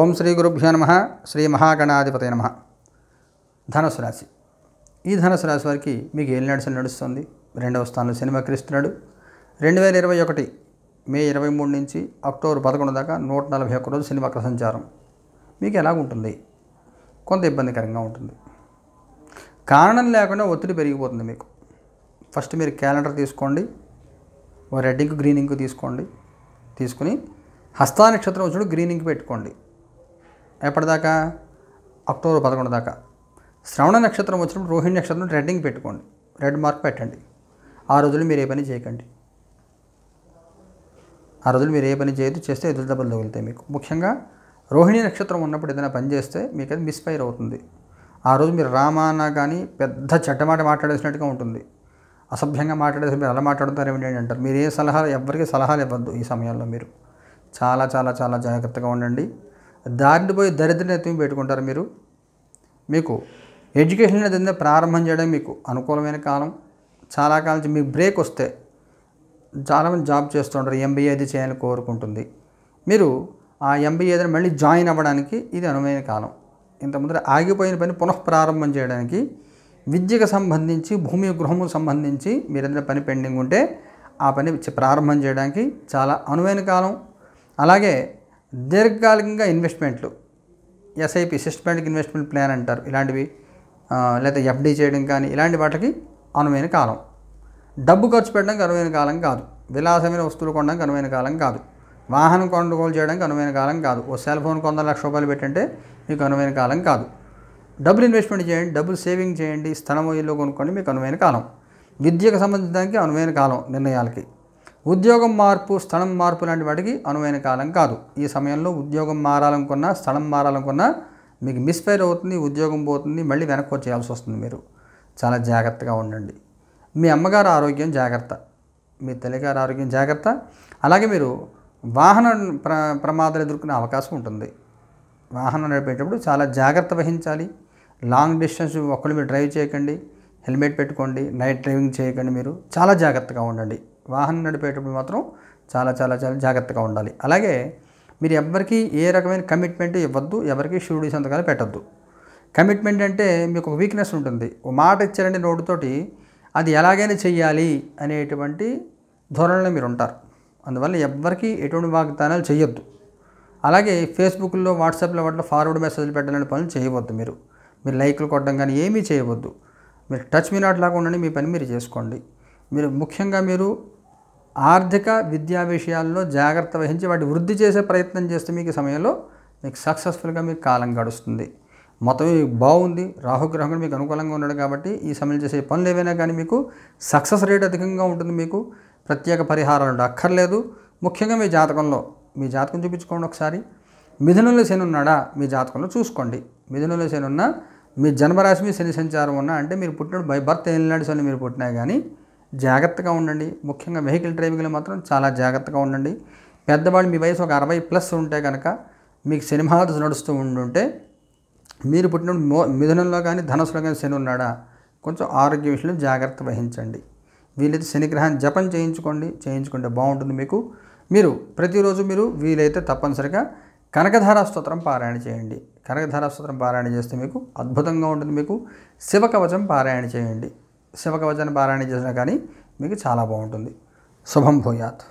ఓం శ్రీ గురుభ్యో నమ శ్రీ మహాగణాధిపతి నమ ధనుసు రాశి ఈ ధనుసు రాశి వారికి మీకు ఏం నడిచి నడుస్తుంది రెండవ స్థానంలో సినిమా క్రిస్తున్నాడు రెండు వేల ఇరవై ఒకటి మే ఇరవై మూడు నుంచి అక్టోబర్ పదకొండు దాకా నూట నలభై ఒక్క రోజు సినిమా ప్రసంచారం మీకు మీకు ఎలాగుంటుంది కొంత ఇబ్బందికరంగా ఉంటుంది కారణం లేకుండా ఒత్తిడి పెరిగిపోతుంది మీకు ఫస్ట్ మీరు క్యాలెండర్ తీసుకోండి రెడ్ ఇంక్ గ్రీన్ ఇంక్ తీసుకోండి తీసుకుని హస్తా నక్షత్రం వచ్చినప్పుడు గ్రీన్ ఇంక్ పెట్టుకోండి ఎప్పటిదాకా అక్టోబర్ పదకొండు దాకా శ్రవణ నక్షత్రం వచ్చినప్పుడు రోహిణి నక్షత్రం రెడ్ ఇంక్ పెట్టుకోండి రెడ్ మార్క్ పెట్టండి ఆ రోజులు మీరు ఏ పని చేయకండి ఆ రోజులు మీరు ఏ పని చేయదు చేస్తే ఎదురు దెబ్బలు తగులుతాయి మీకు ముఖ్యంగా రోహిణి నక్షత్రం ఉన్నప్పుడు ఏదైనా పని చేస్తే మీకు అది మిస్ఫైర్ అవుతుంది ఆ రోజు మీరు రామాన కానీ పెద్ద చెడ్డమాట మాట్లాడేసినట్టుగా ఉంటుంది అసభ్యంగా మాట్లాడేసి మీరు అలా మాట్లాడుతారు ఏమిటి అంటారు మీరు ఏ సలహాలు ఎవరికి సలహాలు ఇవ్వద్దు ఈ సమయంలో మీరు చాలా చాలా చాలా జాగ్రత్తగా ఉండండి దారిపోయి దరిద్రం ఎత్తి పెట్టుకుంటారు మీరు మీకు ఎడ్యుకేషన్ అనేది ప్రారంభం చేయడం మీకు అనుకూలమైన కాలం చాలా కాలం నుంచి మీకు బ్రేక్ వస్తే చాలామంది జాబ్ చేస్తుంటారు ఎంబీఏ అది చేయాలని కోరుకుంటుంది మీరు ఆ అయితే మళ్ళీ జాయిన్ అవ్వడానికి ఇది అనువైన కాలం ఇంతకుముందు ఆగిపోయిన పని పునఃప్రారంభం చేయడానికి విద్యకు సంబంధించి భూమి గృహము సంబంధించి మీరేదైనా పని పెండింగ్ ఉంటే ఆ పని ప్రారంభం చేయడానికి చాలా అనువైన కాలం అలాగే దీర్ఘకాలికంగా ఇన్వెస్ట్మెంట్లు ఎస్ఐపి సిస్టమేటిక్ ఇన్వెస్ట్మెంట్ ప్లాన్ అంటారు ఇలాంటివి లేదా ఎఫ్డి చేయడం కానీ ఇలాంటి వాటికి అనువైన కాలం డబ్బు ఖర్చు పెట్టడానికి అనువైన కాలం కాదు విలాసమైన వస్తువులు కొనడానికి అనువైన కాలం కాదు వాహనం కొనుగోలు చేయడానికి అనువైన కాలం కాదు ఓ సెల్ ఫోన్ కొంద లక్ష రూపాయలు పెట్టంటే మీకు అనువైన కాలం కాదు డబ్బులు ఇన్వెస్ట్మెంట్ చేయండి డబ్బులు సేవింగ్ చేయండి స్థలం ఇల్లు కొనుక్కొని మీకు అనువైన కాలం విద్యకు సంబంధించడానికి అనువైన కాలం నిర్ణయాలకి ఉద్యోగం మార్పు స్థలం మార్పు లాంటి వాటికి అనువైన కాలం కాదు ఈ సమయంలో ఉద్యోగం మారాలనుకున్నా స్థలం మారాలనుకున్నా మీకు మిస్ఫైర్ అవుతుంది ఉద్యోగం పోతుంది మళ్ళీ వెనక్కి వచ్చేయాల్సి వస్తుంది మీరు చాలా జాగ్రత్తగా ఉండండి మీ అమ్మగారు ఆరోగ్యం జాగ్రత్త మీ తల్లిగారు ఆరోగ్యం జాగ్రత్త అలాగే మీరు వాహన ప్ర ప్రమాదాలు ఎదుర్కొనే అవకాశం ఉంటుంది వాహనం నడిపేటప్పుడు చాలా జాగ్రత్త వహించాలి లాంగ్ డిస్టెన్స్ ఒకళ్ళు మీరు డ్రైవ్ చేయకండి హెల్మెట్ పెట్టుకోండి నైట్ డ్రైవింగ్ చేయకండి మీరు చాలా జాగ్రత్తగా ఉండండి వాహనం నడిపేటప్పుడు మాత్రం చాలా చాలా చాలా జాగ్రత్తగా ఉండాలి అలాగే మీరు ఎవరికి ఏ రకమైన కమిట్మెంట్ ఇవ్వద్దు ఎవరికి షూరిటీ సంతకాలు పెట్టద్దు కమిట్మెంట్ అంటే మీకు ఒక వీక్నెస్ ఉంటుంది ఓ మాట ఇచ్చారండి నోటుతోటి అది ఎలాగైనా చెయ్యాలి అనేటువంటి ధోరణిలో మీరు ఉంటారు అందువల్ల ఎవ్వరికీ ఎటువంటి వాగ్దానాలు చేయొద్దు అలాగే ఫేస్బుక్లో వాట్సాప్లో వాటిలో ఫార్వర్డ్ మెసేజ్లు పెట్టాలని పనులు చేయవద్దు మీరు మీరు లైక్లు కొట్టడం కానీ ఏమీ చేయవద్దు మీరు టచ్ మీ నాట్ లాగా ఉండండి మీ పని మీరు చేసుకోండి మీరు ముఖ్యంగా మీరు ఆర్థిక విద్యా విషయాల్లో జాగ్రత్త వహించి వాటి వృద్ధి చేసే ప్రయత్నం చేస్తే మీకు సమయంలో మీకు సక్సెస్ఫుల్గా మీకు కాలం గడుస్తుంది మొత్తం బాగుంది రాహుగ్రహం కూడా మీకు అనుకూలంగా ఉన్నాడు కాబట్టి ఈ సమయంలో చేసే పనులు ఏవైనా కానీ మీకు సక్సెస్ రేట్ అధికంగా ఉంటుంది మీకు ప్రత్యేక పరిహారాలు అక్కర్లేదు ముఖ్యంగా మీ జాతకంలో మీ జాతకం చూపించుకోండి ఒకసారి మిథునంలో శని ఉన్నాడా మీ జాతకంలో చూసుకోండి మిథునంలో శని ఉన్నా మీ జన్మరాశి మీద శని సంచారం ఉన్నా అంటే మీరు పుట్టిన బై బర్త్ ఏలినాడు శని మీరు పుట్టినా కానీ జాగ్రత్తగా ఉండండి ముఖ్యంగా వెహికల్ డ్రైవింగ్లో మాత్రం చాలా జాగ్రత్తగా ఉండండి పెద్దవాళ్ళు మీ వయసు ఒక అరవై ప్లస్ ఉంటే కనుక మీకు సినిమాలు నడుస్తూ ఉండుంటే మీరు పుట్టిన మో మిథునంలో కానీ ధనసులో కానీ శని ఉన్నాడా కొంచెం ఆరోగ్య విషయంలో జాగ్రత్త వహించండి వీలైతే శనిగ్రహాన్ని జపం చేయించుకోండి చేయించుకుంటే బాగుంటుంది మీకు మీరు ప్రతిరోజు మీరు వీలైతే తప్పనిసరిగా కనకధార స్తోత్రం పారాయణ చేయండి కనకధార స్తోత్రం పారాయణ చేస్తే మీకు అద్భుతంగా ఉంటుంది మీకు శివకవచం పారాయణ చేయండి శివకవచాన్ని పారాయణ చేసినా కానీ మీకు చాలా బాగుంటుంది శుభం భూయాత్